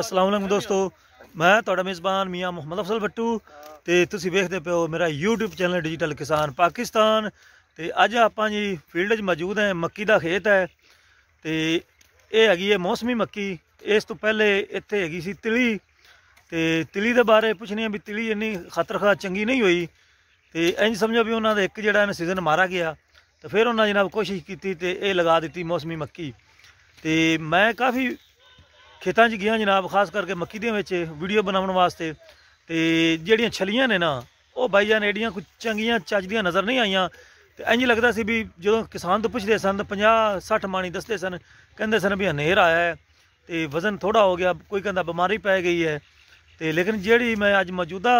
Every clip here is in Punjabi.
ਅਸਲਾਮ ਅਲੈਕੁਮ ਦੋਸਤੋ ਮੈਂ ਤੁਹਾਡਾ ਮੇਜ਼ਬਾਨ ਮੀਆਂ ਮੁਹੰਮਦ ਅਫਜ਼ਲ ਬੱਟੂ ਤੇ ਤੁਸੀਂ ਵੇਖਦੇ ਪਿਓ ਮੇਰਾ YouTube ਚੈਨਲ ਡਿਜੀਟਲ ਕਿਸਾਨ ਪਾਕਿਸਤਾਨ ਤੇ ਅੱਜ ਆਪਾਂ ਜੀ ਫੀਲਡ 'ਚ ਮੌਜੂਦ ਹੈ ਮੱਕੀ ਦਾ ਖੇਤ ਹੈ ਤੇ ਇਹ ਹੈਗੀ ਹੈ ਮੌਸਮੀ ਮੱਕੀ ਇਸ ਤੋਂ ਪਹਿਲੇ ਇੱਥੇ ਹੈਗੀ ਸੀ ਤਿਲੀ ਤੇ ਤਿਲੀ ਦੇ ਬਾਰੇ ਪੁੱਛਣੀ ਹੈ ਵੀ ਤਿਲੀ ਇੰਨੀ ਖਤਰਖਾ ਚੰਗੀ ਨਹੀਂ ਹੋਈ ਤੇ ਇੰਜ ਸਮਝੋ ਵੀ ਉਹਨਾਂ ਦਾ ਇੱਕ ਜਿਹੜਾ ਇਹਨਾਂ ਸੀਜ਼ਨ ਮਾਰਾ ਗਿਆ ਤੇ ਫਿਰ ਉਹਨਾਂ ਜਨਾਬ ਕੋਸ਼ਿਸ਼ ਕੀਤੀ ਤੇ ਇਹ ਲਗਾ ਦਿੱਤੀ ਮੌਸਮੀ ਮੱਕੀ ਤੇ ਮੈਂ ਕਾਫੀ ਖੇਤਾਂ 'ਚ ਗਿਆ ਜਨਾਬ ਖਾਸ ਕਰਕੇ ਮੱਕੀ ਦੇ ਵਿੱਚ ਵੀਡੀਓ ਬਣਾਉਣ ਵਾਸਤੇ ਤੇ ਜਿਹੜੀਆਂ ਛਲੀਆਂ ਨੇ ਨਾ ਉਹ ਬਾਈਆਂ ਨੇ ਏਡੀਆਂ ਕੁਝ ਚੰਗੀਆਂ ਚੱਜਦੀਆਂ ਨਜ਼ਰ ਨਹੀਂ ਆਈਆਂ ਤੇ ਇੰਜ ਲੱਗਦਾ ਸੀ ਵੀ ਜਦੋਂ ਕਿਸਾਨ ਤੋਂ ਪੁੱਛਦੇ ਸਨ ਤਾਂ 50 60 ਮਾਣੀ ਦੱਸਦੇ ਸਨ ਕਹਿੰਦੇ ਸਨ ਵੀ ਹਨੇਰ ਆਇਆ ਹੈ ਤੇ ਵਜ਼ਨ ਥੋੜਾ ਹੋ ਗਿਆ ਕੋਈ ਕਹਿੰਦਾ ਬਿਮਾਰੀ ਪੈ ਗਈ ਹੈ ਤੇ ਲੇਕਿਨ ਜਿਹੜੀ ਮੈਂ ਅੱਜ ਮੌਜੂਦਾ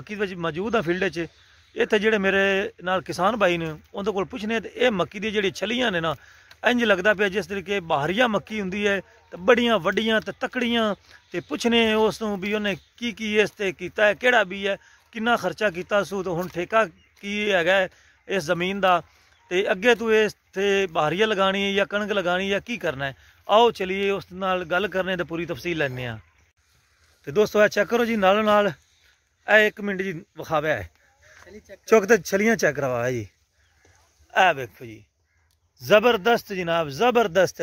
ਮੱਕੀ ਦੇ ਵਿੱਚ ਮੌਜੂਦ ਆ ਫੀਲਡ 'ਚ ਇੱਥੇ ਜਿਹੜੇ ਮੇਰੇ ਨਾਲ ਕਿਸਾਨ ਭਾਈ ਨੇ ਉਹਦੇ ਕੋਲ ਪੁੱਛਨੇ ਤੇ ਇਹ ਮੱਕੀ ਦੀ ਜਿਹੜੀ ਛਲੀਆਂ ਨੇ ਨਾ ਇੰਜ ਲੱਗਦਾ ਪਿਆ ਜਿਸ ਤਰੀਕੇ ਬਾਹਰੀਆ ਮੱਕੀ ਹੁੰਦੀ ਹੈ ਤੇ ਬੜੀਆਂ ਵੱਡੀਆਂ ਤੇ ਤਕੜੀਆਂ ਤੇ ਪੁੱਛਨੇ ਉਸ ਨੂੰ ਵੀ ਉਹਨੇ ਕੀ ਕੀ ਇਸ ਤੇ ਕੀਤਾ ਹੈ ਕਿਹੜਾ ਵੀ ਹੈ ਕਿੰਨਾ ਖਰਚਾ ਕੀਤਾ ਸੂ ਹੁਣ ਠੇਕਾ ਕੀ ਹੈਗਾ ਇਸ ਜ਼ਮੀਨ ਦਾ ਤੇ ਅੱਗੇ ਤੂੰ ਇਸ ਤੇ ਬਾਹਰੀਆ ਲਗਾਣੀ ਹੈ ਜਾਂ ਕਣਕ ਲਗਾਣੀ ਜਾਂ ਕੀ ਕਰਨਾ ਹੈ ਆਓ ਚਲਿਏ ਉਸ ਨਾਲ ਗੱਲ ਕਰਨੇ ਤੇ ਪੂਰੀ ਤਫਸੀਲ ਲੈਣੇ ਆ ਤੇ ਦੋਸਤੋ ਇਹ ਚੈੱਕ ਕਰੋ ਜੀ ਨਾਲ ਨਾਲ ਇਹ 1 ਮਿੰਟ ਜੀ ਵਿਖਾਵਿਆ ਹੈ ਚੁੱਕ ਤੇ ਛਲੀਆਂ ਚੈੱਕ ਕਰਵਾ ਜੀ ਆ ਵੇਖੋ ਜੀ ਜ਼ਬਰਦਸਤ ਜਨਾਬ ਜ਼ਬਰਦਸਤ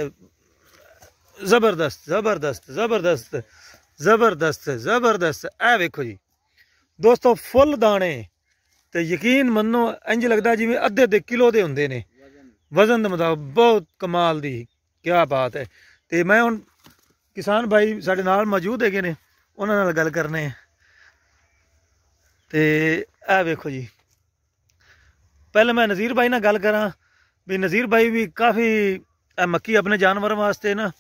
ਜ਼ਬਰਦਸਤ ਜ਼ਬਰਦਸਤ ਜ਼ਬਰਦਸਤ ਜ਼ਬਰਦਸਤ ਜ਼ਬਰਦਸਤ ਇਹ ਵੇਖੋ ਜੀ ਦੋਸਤੋ ਫੁੱਲ ਦਾਣੇ ਤੇ ਯਕੀਨ ਮੰਨੋ ਇੰਜ ਲੱਗਦਾ ਜਿਵੇਂ ਅੱਧੇ ਦੇ ਕਿਲੋ ਦੇ ਹੁੰਦੇ ਨੇ ਵਜ਼ਨ ਦੇ ਮੁਤਾਬਕ ਬਹੁਤ ਕਮਾਲ ਦੀ ਕੀ ਬਾਤ ਹੈ ਤੇ ਮੈਂ ਹੁਣ ਕਿਸਾਨ ਭਾਈ ਸਾਡੇ ਨਾਲ ਮੌਜੂਦ ਹੈਗੇ ਨੇ ਉਹਨਾਂ ਨਾਲ ਗੱਲ ਕਰਨੇ ਤੇ ਇਹ ਵੇਖੋ ਜੀ ਪਹਿਲਾਂ ਮੈਂ ਨਜ਼ੀਰ ਭਾਈ ਨਾਲ ਗੱਲ ਕਰਾਂ ਵੀ ਨਜ਼ੀਰ ਭਾਈ ਵੀ ਕਾਫੀ ਇਹ ਮੱਕੀ ਆਪਣੇ ਜਾਨਵਰਾਂ ਵਾਸਤੇ ਨਾ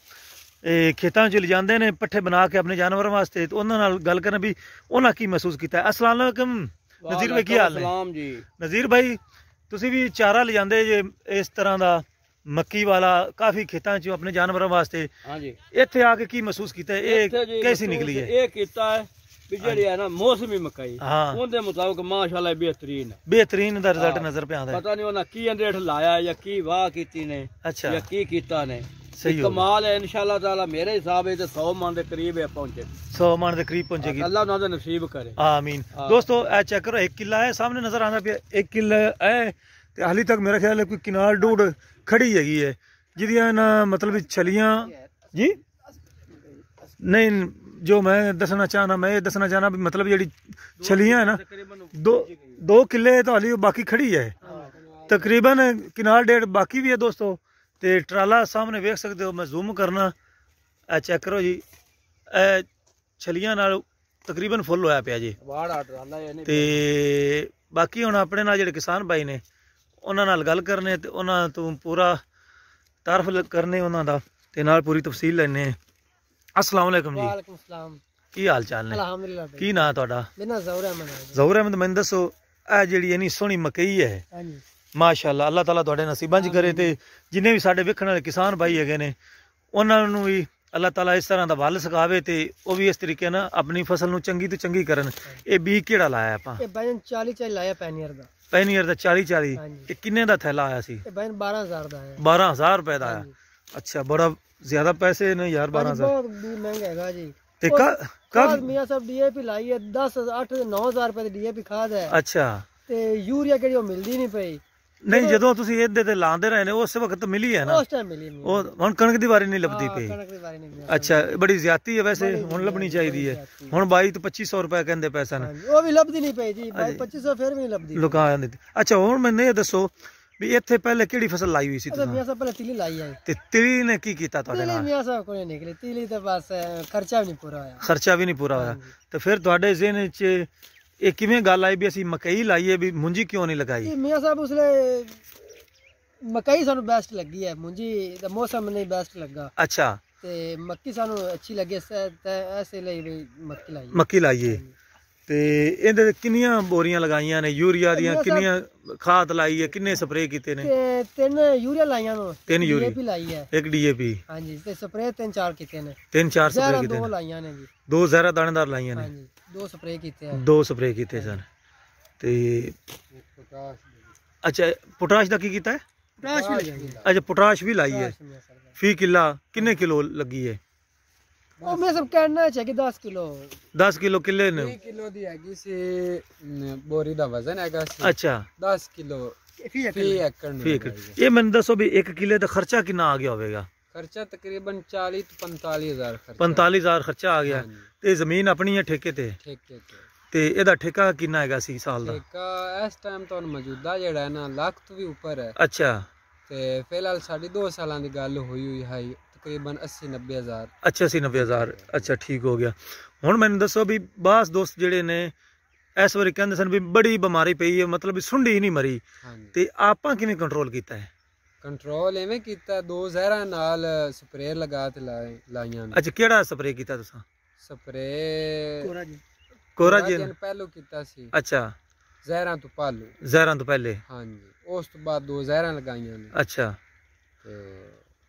ਇਹ ਖੇਤਾਂ ਚ ਲੈ ਜਾਂਦੇ ਨੇ ਪੱਠੇ ਬਣਾ ਕੇ ਆਪਣੇ ਜਾਨਵਰਾਂ ਵਾਸਤੇ ਤੇ ਉਹਨਾਂ ਨਾਲ ਗੱਲ ਕਰਨ ਵੀ ਉਹਨਾਂ ਕੀ ਮਹਿਸੂਸ ਕੀਤਾ ਅਸਲਾਮ ਅਲੈਕਮ ਨਜ਼ੀਰ ਭਾਈ ਕੀ ਹਾਲ ਨੇ ਸਲਾਮ ਜੀ ਨਜ਼ੀਰ ਭਾਈ ਤੁਸੀਂ ਵੀ ਚਾਰਾ ਜਾਂਦੇ ਜੇ ਇਸ ਤਰ੍ਹਾਂ ਦਾ ਮੱਕੀ ਵਾਲਾ ਕਾਫੀ ਖੇਤਾਂ 'ਚ ਆਪਣੇ ਜਾਨਵਰਾਂ ਵਾਸਤੇ ਹਾਂਜੀ ਇੱਥੇ ਆ ਕੇ ਕੀ ਮਹਿਸੂਸ ਕੀਤਾ ਇਹ ਕੈਸੀ ਨਿਕਲੀ ਹੈ ਇਹ ਕੀਤਾ ਹੈ ਜਿਹੜੀ ਹੈ ਨਾ ਮੌਸਮੀ ਮਕਾਈ ਉਹਦੇ ਮੁਤਾਬਕ ਮਾਸ਼ਾਅੱਲਾ ਬਿਹਤਰੀਨ ਬਿਹਤਰੀਨ ਦਾ ਰਿਜ਼ਲਟ ਨਜ਼ਰ ਪਿਆਦਾ ਪਤਾ ਨਹੀਂ ਉਹਨਾਂ ਕੀ ਅੰਦਰੇਠ ਲਾਇਆ ਜਾਂ ਕੀ ਵਾਹ ਕੀਤੀ ਨੇ ਜਾਂ ਕੀ ਕੀਤਾ ਨੇ ਸਹੀ ਕਮਾਲ ਹੈ ਇਨਸ਼ਾਅੱਲਾ ਤਾਲਾ ਮੇਰੇ ਹਿਸਾਬ ਇਹ ਤੇ 100 ਮਨ ਦੇ ਕਰੀਬ ਹੈ ਪਹੁੰਚੇ 100 ਮਨ ਦੇ ਕਰੀਬ ਪਹੁੰਚੇਗੀ ਅੱਲਾ ਉਹਨਾਂ ਦਾ ਨਸੀਬ ਕਰੇ ਆਮੀਨ ਦੋਸਤੋ ਇਹ ਚੈੱਕ ਕਰੋ ਇੱਕ ਕਿਲਾ ਹੈ ਸਾਹਮਣੇ ਨਜ਼ਰ ਆਉਂਦਾ ਪਿਆ ਇੱਕ ਕਿਲਾ ਹੈ ਤੇ ਹਾਲੇ ਤੱਕ ਮੇਰਾ ਖਿਆਲ ਕੋਈ ਕਿਨਾਰ ਡੂੜ ਖੜੀ ਹੈਗੀ ਹੈ ਜਿਹਦੀਆਂ ਨਾ ਮਤਲਬ ਛਲੀਆਂ ਜੀ ਨਹੀਂ ਜੋ ਮੈਂ ਦੱਸਣਾ ਚਾਹਨਾ ਮੈਂ ਇਹ ਦੱਸਣਾ ਚਾਹਨਾ ਵੀ ਮਤਲਬ ਜਿਹੜੀ ਛਲੀਆਂ ਹੈ ਨਾ ਦੋ ਦੋ ਕਿੱਲੇ ਤਾਂ ਹਾਲੀ ਬਾਕੀ ਖੜੀ ਹੈ ਤਕਰੀਬਨ ਕਿਨਾਲ ਡੇਢ ਬਾਕੀ ਵੀ ਹੈ ਦੋਸਤੋ ਤੇ ਟਰਾਲਾ ਸਾਹਮਣੇ ਵੇਖ ਸਕਦੇ ਹੋ ਮੈਂ ਜ਼ੂਮ ਕਰਨਾ ਐ ਚੈੱਕ ਕਰੋ ਜੀ ਐ ਛਲੀਆਂ ਨਾਲ ਤਕਰੀਬਨ ਫੁੱਲ ਹੋਇਆ ਪਿਆ ਜੀ ਵਾੜਾ ਟਰਾਲਾ ਇਹਨੇ ਤੇ ਬਾਕੀ ਹੁਣ ਆਪਣੇ ਨਾਲ ਜਿਹੜੇ ਕਿਸਾਨ ਭਾਈ ਨੇ ਉਹਨਾਂ ਨਾਲ ਗੱਲ ਕਰਨੇ ਤੇ ਉਹਨਾਂ ਤੋਂ ਪੂਰਾ ਤਾਰਫ ਕਰਨੇ ਉਹਨਾਂ ਦਾ ਤੇ ਨਾਲ ਪੂਰੀ ਤਫਸੀਲ ਲੈਣੇ ਅਸਲਾਮ ਵਾਲੇਕਮ ਜੀ ਵਾਲੇਕਮ ਸਲਾਮ ਕੀ ਹਾਲ ਚਾਲ ਨੇ ਅਲਹਮਦੁਲਿਲਾ ਕੀ ਨਾਂ ਤੁਹਾਡਾ ਮੇਰਾ ਜ਼ਹੂਰ ਅਹਿਮਦ ਜ਼ਹੂਰ ਅਹਿਮਦ ਮੈਨੂੰ ਦੱਸੋ ਇਹ ਜਿਹੜੀ ਇਨੀ ਸੋਹਣੀ ਮਕਈ ਹੈ ਹਾਂਜੀ ਮਾਸ਼ਾਅੱਲਾ ਅੱਲਾਹ ਤਾਲਾ ਤੁਹਾਡੇ ਨਸੀਬਾਂ 'ਚ ਕਰੇ ਤੇ ਜਿੰਨੇ ਵੀ ਸਾਡੇ ਵੇਖਣ ਵਾਲੇ ਕਿਸਾਨ ਭਾਈ ਹੈਗੇ ਨੇ ਉਹਨਾਂ ਨੂੰ ਵੀ ਅੱਲਾਹ ਤਾਲਾ ਇਸ ਤਰ੍ਹਾਂ ਦਾ ਵੱਲ ਸਿਖਾਵੇ ਤੇ ਉਹ ਵੀ ਇਸ ਤਰੀਕੇ ਨਾਲ ਆਪਣੀ ਫਸਲ ਨੂੰ ਚੰਗੀ ਤੋਂ ਚੰਗੀ ਕਰਨ ਇਹ ਬੀਜ ਕਿਹੜਾ ਲਾਇਆ ਆਪਾਂ ਇਹ ਬਜਨ 40 40 ਲਾਇਆ ਪੈਨੀਅਰ ਦਾ ਪੈਨੀਅਰ ਦਾ 40 40 ਹਾਂਜੀ ਤੇ ਕਿੰਨੇ ਦਾ ਥੈਲਾ ਆਇਆ ਸੀ ਇਹ ਬਜਨ 12000 ਦਾ ਆਇਆ 12000 ਰੁਪਏ ਦਾ ਆਇਆ ਅੱਛਾ ਬੜਾ ਜ਼ਿਆਦਾ ਪੈਸੇ ਨੇ ਯਾਰ 12000 ਬਹੁਤ ਮਹਿੰਗਾ ਹੈਗਾ ਜੀ ਤੇ ਕਾ ਖਾਦ ਮੀਆਂ ਸਾਹਿਬ ਡੀਏਪੀ ਲਾਈ ਹੈ 10 8 9000 ਰੁਪਏ ਦੀ ਡੀਏਪੀ ਖਾਦ ਹੈ ਅੱਛਾ ਤੇ ਯੂਰੀਆ ਕਿਹੜੀ ਉਹ ਮਿਲਦੀ ਨਹੀਂ ਪਈ ਨਹੀਂ ਜਦੋਂ ਤੁਸੀਂ ਇਹਦੇ ਤੇ ਲਾਉਂਦੇ ਰਹੇ ਨੇ ਉਸ ਵਕਤ ਮਿਲੀ ਹੈ ਨਾ ਉਸ ਟਾਈਮ ਮਿਲੀ ਉਹ ਹੁਣ ਕਣਕ ਦੀ ਵਾਰੀ ਨਹੀਂ ਲੱਭਦੀ ਪਈ ਕਣਕ ਦੀ ਵਾਰੀ ਨਹੀਂ ਅੱਛਾ ਬੜੀ ਜ਼ਿਆਤੀ ਹੈ ਵੈਸੇ ਹੁਣ ਲੱਭਣੀ ਚਾਹੀਦੀ ਹੈ ਹੁਣ 22 ਤੋਂ 2500 ਰੁਪਏ ਕਹਿੰਦੇ ਪੈਸਾ ਨਾ ਉਹ ਵੀ ਲੱਭਦੀ ਨਹੀਂ ਪਈ ਜੀ 2500 ਫਿਰ ਵੀ ਨਹੀਂ ਲੱਭਦੀ ਲੁਕਾ ਜਾਂਦੀ ਅੱਛਾ ਹੁਣ ਮੈਨੂੰ ਇਹ ਦੱਸੋ ਵੀ ਇੱਥੇ ਪਹਿਲੇ ਕਿਹੜੀ ਫਸਲ ਲਾਈ ਹੋਈ ਸੀ ਤੁਸੀਂ ਮਿਆਂ ਸਾਹਿਬ ਪਹਿਲੇ ਤਿਲੀ ਲਾਈ ਆਏ ਤੇ ਤਿਲੀ ਨੇ ਕੀ ਕੀਤਾ ਤੁਹਾਡੇ ਨਾਲ ਮਿਆਂ ਸਾਹਿਬ ਕੋਈ ਨਹੀਂ ਨਿਕਲੇ ਤਿਲੀ ਤਾਂ ਬਸ ਖਰਚਾ ਵੀ ਨਹੀਂ ਪੂਰਾ ਹੋਇਆ ਖਰਚਾ ਵੀ ਨਹੀਂ ਪੂਰਾ ਹੋਇਆ ਤੇ ਫਿਰ ਤੁਹਾਡੇ ਜ਼ਿਹਨ ਵਿੱਚ ਇਹ ਕਿਵੇਂ ਗੱਲ ਆਈ ਵੀ ਅਸੀਂ ਮਕਈ ਲਾਈਏ ਵੀ ਮੁੰਜੀ ਕਿਉਂ ਨਹੀਂ ਲਗਾਈ ਮੀਆਂ ਸਾਹਿਬ ਉਸਲੇ ਮਕਈ ਸਾਨੂੰ ਬੈਸਟ ਲੱਗੀ ਹੈ ਮੁੰਜੀ ਦਾ ਮੌਸਮ ਨਹੀਂ ਬੈਸਟ ਲੱਗਾ ਅੱਛਾ ਤੇ ਮੱਕੀ ਸਾਨੂੰ ਅੱਛੀ ਲੱਗੀ ਐਸੇ ਲਈ ਮੱਕੀ ਲਾਈਏ ਮੱਕੀ ਲਾਈਏ ਤੇ ਇਹਦੇ ਕਿੰਨੀਆਂ ਬੋਰੀਆਂ ਲਗਾਈਆਂ ਨੇ ਯੂਰੀਆ ਦੀਆਂ ਕਿੰਨੀਆਂ ਖਾਦ ਲਾਈ ਹੈ ਕਿੰਨੇ ਸਪਰੇਅ ਕੀਤੇ ਨੇ ਤੇ ਤਿੰਨ ਯੂਰੀਆ ਲਾਈਆਂ ਨੇ ਤਿੰਨ ਯੂਰੀਆ ਵੀ ਲਾਈ ਹੈ ਇੱਕ ਡੀਏਪੀ ਹਾਂਜੀ ਤੇ ਸਪਰੇਅ ਤਿੰਨ ਚਾਰ ਕੀਤੇ ਨੇ ਤਿੰਨ ਚਾਰ ਸਪਰੇਅ ਕੀਤੇ ਨੇ ਦੋ ਲਾਈਆਂ ਨੇ ਜੀ ਦੋ ਜ਼ਹਿਰਾ ਦਾਣੇਦਾਰ ਲਾਈਆਂ ਨੇ ਹਾਂਜੀ ਦੋ ਸਪਰੇਅ ਕੀਤੇ ਆ ਦੋ ਸਪਰੇਅ ਕੀਤੇ ਸਨ ਤੇ ਅੱਛਾ ਪੋਟਾਸ਼ ਦਾ ਕੀ ਕੀਤਾ ਹੈ ਪੋਟਾਸ਼ ਵੀ ਲਾਈ ਹੈ ਅੱਛਾ ਪੋਟਾਸ਼ ਵੀ ਲਾਈ ਹੈ ਫੀ ਕਿੱਲਾ ਕਿੰਨੇ ਕਿਲੋ ਲੱਗੀ ਹੈ ਉਹ ਮੈਂ ਸਭ ਕਹਿਣਾ ਕਿ 10 ਕਿਲੋ 10 ਕਿਲੋ ਕਿੱਲੇ ਨੇ 3 ਕਿਲੋ ਦੀ ਹੈਗੀ ਸੀ ਬੋਰੀ ਦਾ ਵਜ਼ਨ ਹੈਗਾ ਸੀ ਅੱਛਾ 10 ਕਿਲੋ ਫੀ ਏਕੜ ਠੀਕ ਇਹ ਮੈਨੂੰ ਦੱਸੋ ਵੀ 1 ਕਿਲੇ ਦਾ ਖਰਚਾ ਕਿੰਨਾ ਆ ਗਿਆ ਹੋਵੇਗਾ ਖਰਚਾ ਤਕਰੀਬਨ 40 ਤੋਂ 45000 ਖਰਚਾ 45000 ਖਰਚਾ ਆ ਗਿਆ ਤੇ ਜ਼ਮੀਨ ਆਪਣੀ ਹੈ ਠੇਕੇ ਤੇ ਠੇਕੇ ਤੇ ਤੇ ਇਹਦਾ ਠੇਕਾ ਕਿੰਨਾ ਹੈਗਾ ਸੀ ਸਾਲ ਦਾ ਠੇਕਾ ਇਸ ਟਾਈਮ ਤੋਂ ਮੌਜੂਦਾ ਜਿਹੜਾ ਹੈ ਨਾ ਲੱਖ ਤੋਂ ਵੀ ਉੱਪਰ ਹੈ ਅੱਛਾ ਤੇ ਫਿਲਹਾਲ ਸਾਡੀ 2 ਸਾਲਾਂ ਦੀ ਗੱਲ ਹੋਈ ਹੋਈ ਹੈ ਤਕਰੀਬਨ 80 90000 ਅੱਛਾ 80 90000 ਅੱਛਾ ਠੀਕ ਹੋ ਗਿਆ ਹੁਣ ਮੈਨੂੰ ਦੱਸੋ ਵੀ ਬਾਸ ਦੋਸਤ ਜਿਹੜੇ ਨੇ ਇਸ ਵਾਰੀ ਕਹਿੰਦੇ ਸਨ ਵੀ ਬੜੀ ਬਿਮਾਰੀ ਪਈ ਹੈ ਮਤਲਬ ਵੀ ਸੁੰਡੀ ਹੀ ਨਹੀਂ ਮਰੀ ਤੇ ਆਪਾਂ ਕਿਵੇਂ ਕੰਟਰੋਲ ਕੀਤਾ ਹੈ ਕੰਟਰੋਲ ਐਵੇਂ ਕੀਤਾ ਦੋ ਜ਼ਹਿਰਾਂ ਨਾਲ ਸਪਰੇਅ ਲਗਾ ਤੇ ਲਾਈਆਂ ਅੱਛਾ ਕਿਹੜਾ ਸਪਰੇਅ ਕੀਤਾ ਤੁਸੀਂ ਸਪਰੇਅ ਕੋਰਾਜਨ ਕੋਰਾਜਨ ਪਹਿਲੋ ਕੀਤਾ ਸੀ ਅੱਛਾ ਜ਼ਹਿਰਾਂ ਤੋਂ ਪਹਿਲੋ ਜ਼ਹਿਰਾਂ ਤੋਂ ਪਹਿਲੇ ਹਾਂਜੀ ਉਸ ਤੋਂ ਬਾਅਦ ਦੋ ਜ਼ਹਿਰਾਂ ਲਗਾਈਆਂ ਨੇ ਅੱਛਾ ਤੇ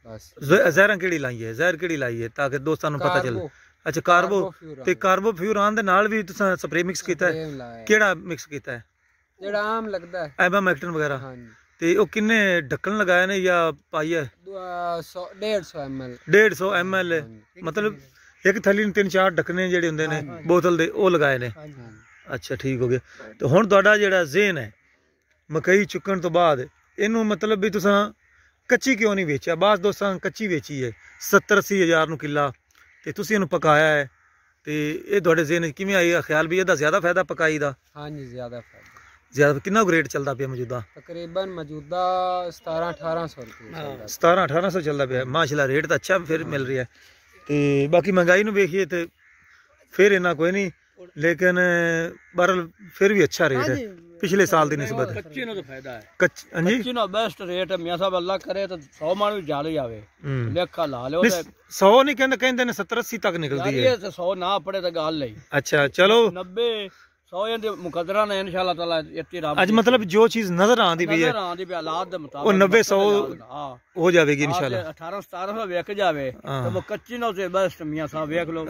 ਬਸ ਜ਼ਹਿਰਾਂ ਕਿਹੜੀ ਲਾਈ ਹੈ ਜ਼ਹਿਰ ਕਿਹੜੀ ਲਾਈ ਹੈ ਤਾਂ ਕਿ ਦੋਸਤਾਂ ਨੂੰ ਪਤਾ ਚੱਲੇ ਅੱਛਾ ਕਾਰਬੋ ਤੇ ਕਾਰਬੋ ਫਿਊਰਾਨ ਦੇ ਨਾਲ ਵੀ ਤੁਸੀਂ ਸਪਰੇ ਮਿਕਸ ਕੀਤਾ ਹੈ ਕਿਹੜਾ ਮਿਕਸ ਕੀਤਾ ਹੈ ਜਿਹੜਾ ਆਮ ਲੱਗਦਾ ਹੈ ਐਬਾ ਮੈਕਟਨ ਵਗੈਰਾ ਹਾਂਜੀ ਤੇ ਉਹ ਕਿੰਨੇ ਢੱਕਣ ਲਗਾਏ ਨੇ ਜਾਂ ਪਾਈ ਹੈ 150 ml 150 ml ਮਤਲਬ ਇੱਕ ਥਲੀ ਨੂੰ ਤਿੰਨ ਚਾਰ ਢੱਕਣੇ ਜਿਹੜੇ ਹੁੰਦੇ ਨੇ ਬੋਤਲ ਦੇ ਉਹ ਲਗਾਏ ਨੇ ਅੱਛਾ ਠੀਕ ਹੋ ਗਿਆ ਤੇ ਹੁਣ ਤੁਹਾਡਾ ਜਿਹੜਾ ਜ਼ੇਨ ਹੈ ਮਕਈ ਚੁੱਕਣ ਤੋਂ ਬਾਅਦ ਇਹਨੂੰ ਮਤਲਬ ਵੀ ਤੁਸੀਂ ਕੱਚੀ ਕਿਉਂ ਨਹੀਂ ਵੇਚਿਆ ਬਾਸ ਦੋਸਤਾਂ ਕੱਚੀ ਵੇਚੀ ਹੈ 70 80 ਹਜ਼ਾਰ ਨੂੰ ਕਿੱਲਾ ਤੇ ਤੁਸੀਂ ਇਹਨੂੰ ਪਕਾਇਆ ਹੈ ਤੇ ਇਹ ਤੁਹਾਡੇ ਜ਼ਿਹਨ ਵਿੱਚ ਕਿਵੇਂ ਆਇਆ ਖਿਆਲ ਵੀ ਇਹਦਾ ਜ਼ਿਆਦਾ ਫਾਇਦਾ ਪਕਾਈ ਦਾ ਹਾਂਜੀ ਜ਼ਿਆਦਾ ਫਾਇਦਾ ਜ਼ਿਆਦਾ ਕਿੰਨਾ ਗ੍ਰੇਡ ਚੱਲਦਾ ਪਿਆ ਮੌਜੂਦਾ ਤਕਰੀਬਨ ਮੌਜੂਦਾ 17 1800 ਰੁਪਏ 17 1800 ਚੱਲਦਾ ਪਿਆ ਮਾਸ਼ਾਅੱਲਾ ਰੇਟ ਤਾਂ ਅੱਛਾ ਫਿਰ ਮਿਲ ਰਿਹਾ ਤੇ ਬਾਕੀ ਮਹਿੰਗਾਈ ਨੂੰ ਵੇਖੀਏ ਤੇ ਫਿਰ ਇਹਨਾਂ ਕੋਈ ਨਹੀਂ ਲੇਕਿਨ ਬਰਲ ਫਿਰ ਵੀ ਅੱਛਾ ਰੇਟ ਹੈ ਪਿਛਲੇ ਸਾਲ ਦੀ ਨਿਸਬਤ ਕੱਚੀ ਨੂੰ ਤਾਂ ਫਾਇਦਾ ਹੈ ਕੱਚ- ਹਾਂਜੀ ਕੱਚੀ ਨੂੰ ਬੈਸਟ ਰੇਟ ਹੈ ਮਿਆਂ ਸਾਹਿਬ ਅੱਲਾ ਕਰੇ ਤਾਂ 100 ਮਣ ਵੀ ਜਾਲ ਹੀ ਆਵੇ ਹੂੰ। ਲਾ ਲਿਓ ਤੇ 100 ਨਹੀਂ ਕਹਿੰਦੇ ਕਹਿੰਦੇ ਨੇ 70 80 ਤੱਕ ਨਿਕਲਦੀ ਹੈ ਇਹ ਤਾਂ 100 ਨਾ ਪੜੇ ਤਾਂ ਗੱਲ ਲਈ ਅੱਛਾ ਚਲੋ 90 100 ਇਹਦੇ ਮੁਕਦਰਾਂ ਨੇ ਇਨਸ਼ਾਅੱਲਾ ਤਾਲਾ ਇੱਥੇ ਰਾਮ ਅੱਜ ਮਤਲਬ ਜੋ ਚੀਜ਼ ਨਜ਼ਰ ਆਂਦੀ ਵੀ ਹੈ ਨਜ਼ਰ ਆਂਦੀ ਵੀ ਹਾਲਾਤ ਦੇ ਮੁਤਾਬਕ ਉਹ 90 100 ਹਾਂ ਹੋ ਜਾਵੇਗੀ ਇਨਸ਼ਾਅੱਲਾ 18 17 ਸੌ ਵੇਖ ਜਾਵੇ ਤਾਂ ਉਹ ਕੱਚੀ ਨੂੰ ਤੇ ਬੈਸਟ ਮਿਆਂ ਸਾਹਿਬ ਵੇਖ ਲਓ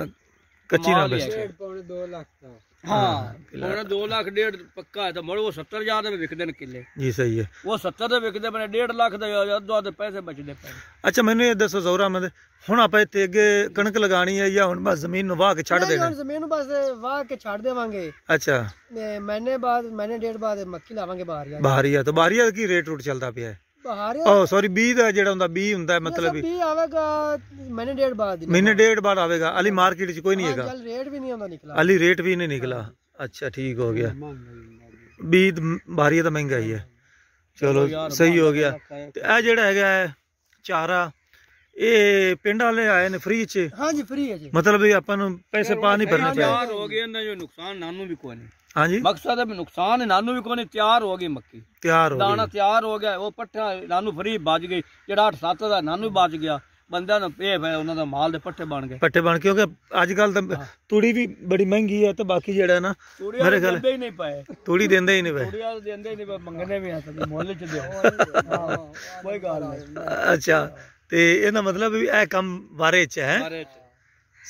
ਕੱਚੀ ਨਾ ਬੈਸਟ ਹੀ 2 ਲੱਖ ਦਾ ਹਾਂ ਉਹ 2 ਲੱਖ ਡੇਢ ਪੱਕਾ ਹੈ ਤਾਂ ਮੜ ਮੜੋ 70000 ਦੇ ਵਿਕਦੇ ਨੇ ਕਿੱਲੇ ਜੀ ਸਹੀ ਹੈ ਉਹ 70 ਦੇ ਵਿਕਦੇ ਬਣੇ ਡੇਢ ਲੱਖ ਦੇ ਅੱਧਾ ਦੇ ਪੈਸੇ ਬਚਦੇ ਪਏ ਅੱਛਾ ਮੈਨੂੰ ਇਹ ਦੱਸੋ ਜ਼ੋਰਾ ਮੈਂ ਹੁਣ ਆਪਾਂ ਇੱਥੇ ਅੱਗੇ ਕਣਕ ਲਗਾਣੀ ਹੈ ਜਾਂ ਹੁਣ ਬਸ ਜ਼ਮੀਨ ਨੂੰ ਵਾਹ ਕੇ ਛੱਡ ਦੇਣਾ ਹੁਣ ਜ਼ਮੀਨ ਨੂੰ ਬਸ ਵਾਹ ਕੇ ਛੱਡ ਦੇਵਾਂਗੇ ਅੱਛਾ ਮੈਨੇ ਬਾਅਦ ਮੈਨੇ ਡੇਢ ਬਾਅਦ ਮੱਕੀ ਲਾਵਾਂਗੇ ਬਾਹਰ ਬਾਹਰੀਆ ਬਾਹਰੀਆ ਤਾਂ ਬਾਹਰ ਬਾਹਰੀਆ ਕੀ ਰੇਟ ਰੂਟ ਚੱਲਦਾ ਪਿਆ ਹੈ ਉਹ ਸੌਰੀ 20 ਦਾ ਜਿਹੜਾ ਹੁੰਦਾ 20 ਹੁੰਦਾ ਮਤਲਬ 20 ਆਵੇਗਾ ਮਹੀਨੇ ਡੇਢ ਬਾਅਦ ਮਹੀਨੇ ਡੇਢ ਬਾਅਦ ਆਵੇਗਾ ਅਲੀ ਮਾਰਕੀਟ 'ਚ ਕੋਈ ਨਹੀਂ ਹੈਗਾ ਰੇਟ ਵੀ ਨਹੀਂ ਨਿਕਲਾ ਅਲੀ ਰੇਟ ਵੀ ਨਹੀਂ ਨਿਕਲਾ ਅੱਛਾ ਠੀਕ ਹੋ ਗਿਆ 20 ਭਾਰੀ ਤਾਂ ਮਹਿੰਗਾ ਹੀ ਹੈ ਚਲੋ ਸਹੀ ਹੋ ਗਿਆ ਤੇ ਇਹ ਜਿਹੜਾ ਹੈਗਾ ਚਾਰਾ ਇਹ ਪਿੰਡ ਵਾਲੇ ਆਏ ਨੇ ਫ੍ਰੀ ਚ ਹਾਂਜੀ ਫ੍ਰੀ ਹੈ ਜੀ ਮਤਲਬ ਇਹ ਆਪਾਂ ਨੂੰ ਪੈਸੇ ਪਾ ਨਹੀਂ ਭਰਨੇ ਪਏ ਹੋ ਗਿਆ ਨਾ ਜੋ ਨੁਕਸਾਨ ਨਾਨੂੰ ਵੀ ਕੋਈ ਨਹੀਂ ਹਾਂਜੀ ਮਕਸਦ ਹੈ ਨੁਕਸਾਨ ਹੈ ਨਾਨੂ ਵੀ ਕੋਈ ਤਿਆਰ ਹੋ ਗਈ ਮੱਕੀ ਤਿਆਰ ਹੋ ਗਈ ਦਾਣਾ ਤਿਆਰ ਹੋ ਗਿਆ ਉਹ ਪੱਠਾ ਨਾਨੂ ਫਰੀ ਬਚ ਗਈ ਜਿਹੜਾ 8-7 ਦਾ ਨਾਨੂ ਨੂੰ ਬਚ ਗਿਆ ਬੰਦਿਆਂ ਨੂੰ ਇਹ ਉਹਨਾਂ ਦਾ ਮਾਲ ਦੇ ਪੱਠੇ ਬਣ ਗਏ ਪੱਠੇ ਬਣ ਕਿਉਂਕਿ ਅੱਜ ਕੱਲ ਤਾਂ ਤੂੜੀ ਵੀ ਬੜੀ ਮਹਿੰਗੀ ਹੈ ਤੇ ਬਾਕੀ ਜਿਹੜਾ ਨਾ ਮੇਰੇ ਖਿਆਲ ਦਿੰਦੇ ਹੀ ਨਹੀਂ ਪਏ ਤੂੜੀ ਦਿੰਦੇ ਹੀ ਨਹੀਂ ਪਏ ਤੂੜੀ ਦਿੰਦੇ ਹੀ ਨਹੀਂ ਪਏ ਮੰਗਣੇ ਵੀ ਆ ਸਕਦੇ ਮੁੱਲ ਚ ਦਿਓ ਕੋਈ ਗੱਲ ਨਹੀਂ ਅੱਛਾ ਤੇ ਇਹਦਾ ਮਤਲਬ ਵੀ ਇਹ ਕੰਮ ਬਾਰੇ ਚ ਹੈ ਬਾਰੇ ਚ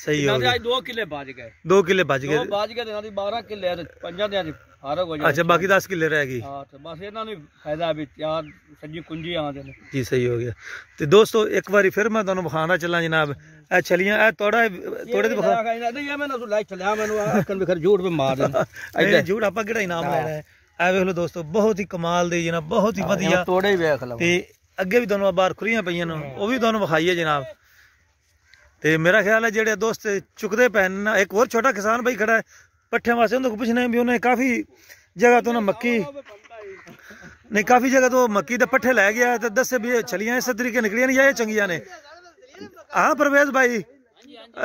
ਸਹੀ ਹੋ ਗਿਆ ਅੱਜ 2 ਕਿੱਲੇ ਬਾਜ ਗਏ 2 ਕਿੱਲੇ ਬਚ ਗਏ 2 ਬਾਜ ਗਏ ਇਹਨਾਂ ਦੀ 12 ਕਿੱਲੇ ਪੰਜਾਂ ਦੇ ਅੱਜ ਹਾਰਾ ਹੋ ਜਾਣਾ ਅੱਛਾ ਬਾਕੀ 10 ਕਿੱਲੇ ਰਹਿ ਗਈ ਹਾਂ ਤੇ ਬਸ ਇਹਨਾਂ ਨੂੰ ਫਾਇਦਾ ਵੀ ਤਿਆਰ ਸੱਜੀ ਕੁੰਜੀ ਆਉਂਦੇ ਨੇ ਜੀ ਸਹੀ ਹੋ ਗਿਆ ਤੇ ਦੋਸਤੋ ਇੱਕ ਵਾਰੀ ਫਿਰ ਮੈਂ ਤੁਹਾਨੂੰ ਵਿਖਾਣਾ ਚੱਲਾਂ ਜਨਾਬ ਇਹ ਛਲੀਆਂ ਇਹ ਤੋੜਾ ਤੋੜੇ ਦਿਖਾ ਵਿਖਾ ਨਹੀਂ ਇਹ ਮੈਨੂੰ ਲਾਈਟ ਚਲਿਆ ਮੈਨੂੰ ਆਕਨ ਵੀ ਖਰ ਜੂੜ ਵੀ ਮਾਰ ਦੇ ਇਹ ਜੂੜ ਆਪਾਂ ਕਿਹੜਾ ਇਨਾਮ ਲੈਣਾ ਹੈ ਇਹ ਵੇਖ ਲਓ ਦੋਸਤੋ ਬਹੁਤ ਹੀ ਕਮਾਲ ਦੇ ਜਨਾਬ ਬਹੁਤ ਹੀ ਵਧੀਆ ਤੋੜੇ ਵੇਖ ਲਓ ਤੇ ਅੱਗੇ ਵੀ ਤੁਹਾਨੂੰ ਬਾਹਰ ਖੁਰੀਆਂ ਪਈਆਂ ਨੇ ਉਹ ਵੀ ਤੁਹਾਨੂੰ ਵਿਖਾਈਏ ਜਨਾਬ ਤੇ ਮੇਰਾ ਖਿਆਲ ਹੈ ਜਿਹੜੇ ਦੋਸਤ ਚੁੱਕਦੇ ਪੈਨ ਨਾ ਇੱਕ ਹੋਰ ਛੋਟਾ ਕਿਸਾਨ ਭਾਈ ਖੜਾ ਹੈ ਪੱਠਿਆਂ ਵਾਸਤੇ ਉਹਨੂੰ ਪੁੱਛਣਾ ਵੀ ਉਹਨੇ ਕਾਫੀ ਜਗ੍ਹਾ ਤੋਂ ਨਾ ਮੱਕੀ ਨਹੀਂ ਕਾਫੀ ਜਗ੍ਹਾ ਤੋਂ ਮੱਕੀ ਦੇ ਪੱਠੇ ਲੈ ਗਿਆ ਤੇ ਦੱਸੇ ਵੀ ਛਲੀਆਂ ਇਸ ਤਰੀਕੇ ਨਿਕਲੀਆਂ ਨਹੀਂ ਇਹ ਚੰਗੀਆਂ ਨੇ ਹਾਂ ਪਰਵੇਜ਼ ਭਾਈ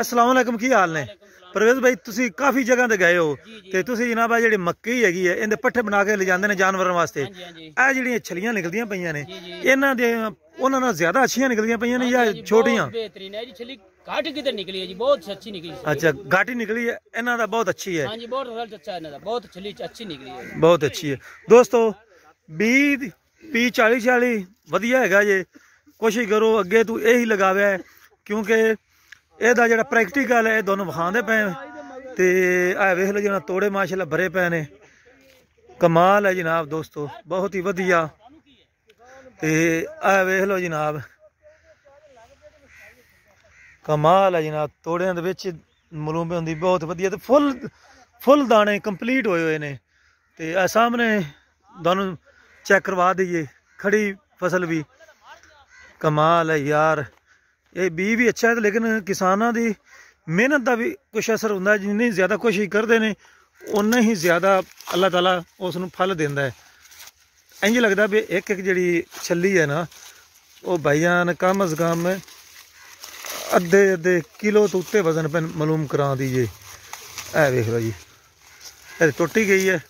ਅਸਲਾਮ ਅਲੈਕਮ ਕੀ ਹਾਲ ਨੇ ਪਰਵੇਜ਼ ਭਾਈ ਤੁਸੀਂ ਕਾਫੀ ਜਗ੍ਹਾ ਤੇ ਗਏ ਹੋ ਤੇ ਤੁਸੀਂ ਜਨਾਬ ਆ ਜਿਹੜੀ ਮੱਕੀ ਹੈਗੀ ਹੈ ਇਹਦੇ ਪੱਠੇ ਬਣਾ ਕੇ ਲਿਜਾਂਦੇ ਨੇ ਜਾਨਵਰਾਂ ਵਾਸਤੇ ਇਹ ਜਿਹੜੀਆਂ ਛਲੀਆਂ ਨਿਕਲਦੀਆਂ ਪਈਆਂ ਨੇ ਇਹਨਾਂ ਦੇ ਉਹਨਾਂ ਨਾਲ ਜ਼ਿਆਦਾ ਅੱਛੀਆਂ ਨਿਕਲਦੀਆਂ ਪਈਆਂ ਨੇ ਜਾਂ ਛੋਟੀਆਂ ਬਿਹਤਰੀਨ ਹੈ ਜੀ ਛਲੀ घाटी किधर निकली है जी बहुत अच्छी निकली है अच्छा घाटी निकली है इन्हों का बहुत अच्छी है हाँ जी बहुत ਇਹਨਾਂ ਦਾ ਬਹੁਤ ਛਲੀ ਚ ਅੱਛੀ ਨਿਕਲੀ ਹੈ ਬਹੁਤ ਅੱਛੀ ਹੈ ਦੋਸਤੋ 20 ਪੀ 40 40 ਵਧੀਆ ਹੈਗਾ ਜੇ ਕੋਸ਼ਿਸ਼ ਕਰੋ ਅੱਗੇ ਤੂੰ ਇਹੀ ਲਗਾਵੇ ਕਿਉਂਕਿ ਇਹਦਾ ਜਿਹੜਾ ਪ੍ਰੈਕਟੀਕਲ ਹੈ ਇਹ ਦੋਨੋਂ ਵਿਖਾਉਂਦੇ ਪਏ ਤੇ ਆ ਵੇਖ ਲਓ ਜਿਹੜਾ ਤੋੜੇ ਮਾਸ਼ਾਅੱਲਾ ਭਰੇ ਪਏ ਨੇ ਕਮਾਲ ਹੈ ਜਨਾਬ ਦੋਸਤੋ ਬਹੁਤ ਹੀ ਵਧੀਆ ਤੇ ਆ ਵੇਖ ਲਓ ਜਨਾਬ ਕਮਾਲ ਹੈ ਜਨਾਬ ਤੋੜਿਆਂ ਦੇ ਵਿੱਚ ਮਲੂਮੇ ਹੁੰਦੀ ਬਹੁਤ ਵਧੀਆ ਤੇ ਫੁੱਲ ਫੁੱਲ ਦਾਣੇ ਕੰਪਲੀਟ ਹੋਏ ਹੋਏ ਨੇ ਤੇ ਆ ਸਾਹਮਣੇ ਤੁਹਾਨੂੰ ਚੈੱਕ ਕਰਵਾ ਦਈਏ ਖੜੀ ਫਸਲ ਵੀ ਕਮਾਲ ਹੈ ਯਾਰ ਇਹ ਬੀ ਵੀ ਅੱਛਾ ਹੈ ਲੇਕਿਨ ਕਿਸਾਨਾਂ ਦੀ ਮਿਹਨਤ ਦਾ ਵੀ ਕੁਝ ਅਸਰ ਹੁੰਦਾ ਜਿੰਨੀ ਜ਼ਿਆਦਾ ਕੋਸ਼ਿਸ਼ ਕਰਦੇ ਨੇ ਉਨਾ ਹੀ ਜ਼ਿਆਦਾ ਅੱਲਾਹ ਤਾਲਾ ਉਸ ਨੂੰ ਫਲ ਦਿੰਦਾ ਹੈ ਇੰਜ ਲੱਗਦਾ ਵੀ ਇੱਕ ਇੱਕ ਜਿਹੜੀ ਛੱਲੀ ਹੈ ਨਾ ਉਹ ਭਾਈਆਂ ਨੇ ਕਮ ਅਜ਼ ਕਮ ਅੱਧੇ ਅੱਧੇ ਕਿਲੋ ਤੋਂ ਉੱਤੇ ਵਜ਼ਨ ਪੈਨ ਮਾਲੂਮ ਦੀ ਜੇ ਐ ਵੇਖ ਲਓ ਜੀ ਇਹ ਟੁੱਟੀ ਗਈ ਹੈ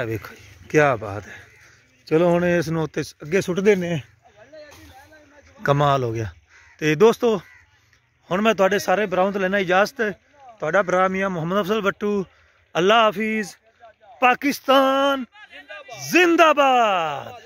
ਐ ਵੇਖੋ ਜੀ ਕੀ ਬਾਤ ਹੈ ਚਲੋ ਹੁਣ ਇਸ ਨੂੰ ਉੱਤੇ ਅੱਗੇ ਸੁੱਟ ਦਿੰਨੇ ਕਮਾਲ ਹੋ ਗਿਆ ਤੇ ਦੋਸਤੋ ਹੁਣ ਮੈਂ ਤੁਹਾਡੇ ਸਾਰੇ ਬਰਾਉਂਦ ਲੈਣਾ ਇਜਾਜ਼ਤ ਤੁਹਾਡਾ ਬਰਾ ਮੀਆਂ ਮੁਹੰਮਦ ਅਫਸਲ ਬੱਟੂ ਅੱਲਾ ਹਾਫਿਜ਼ ਪਾਕਿਸਤਾਨ ਜ਼ਿੰਦਾਬਾਦ